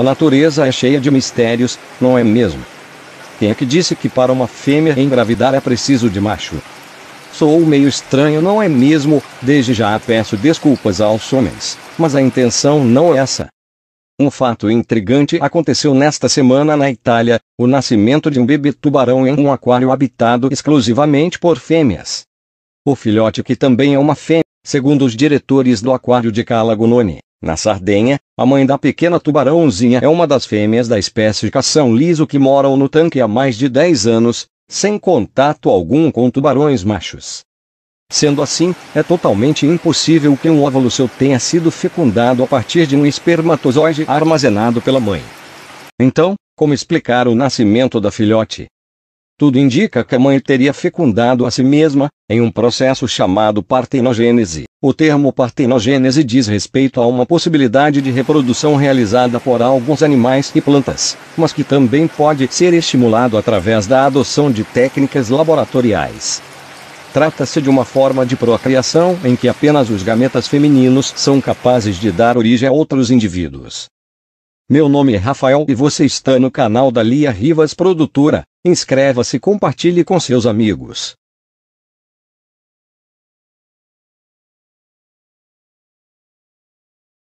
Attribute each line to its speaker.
Speaker 1: A natureza é cheia de mistérios, não é mesmo? Quem é que disse que para uma fêmea engravidar é preciso de macho? Sou meio estranho, não é mesmo? Desde já peço desculpas aos homens, mas a intenção não é essa. Um fato intrigante aconteceu nesta semana na Itália: o nascimento de um bebê tubarão em um aquário habitado exclusivamente por fêmeas. O filhote, que também é uma fêmea, segundo os diretores do aquário de Calagononi. Na Sardenha, a mãe da pequena tubarãozinha é uma das fêmeas da espécie cação liso que moram no tanque há mais de 10 anos, sem contato algum com tubarões machos. Sendo assim, é totalmente impossível que um óvulo seu tenha sido fecundado a partir de um espermatozoide armazenado pela mãe. Então, como explicar o nascimento da filhote? Tudo indica que a mãe teria fecundado a si mesma, em um processo chamado partenogênese. O termo partenogênese diz respeito a uma possibilidade de reprodução realizada por alguns animais e plantas, mas que também pode ser estimulado através da adoção de técnicas laboratoriais. Trata-se de uma forma de procriação em que apenas os gametas femininos são capazes de dar origem a outros indivíduos. Meu nome é Rafael e você está no canal da Lia Rivas Produtora. Inscreva-se e compartilhe com seus amigos.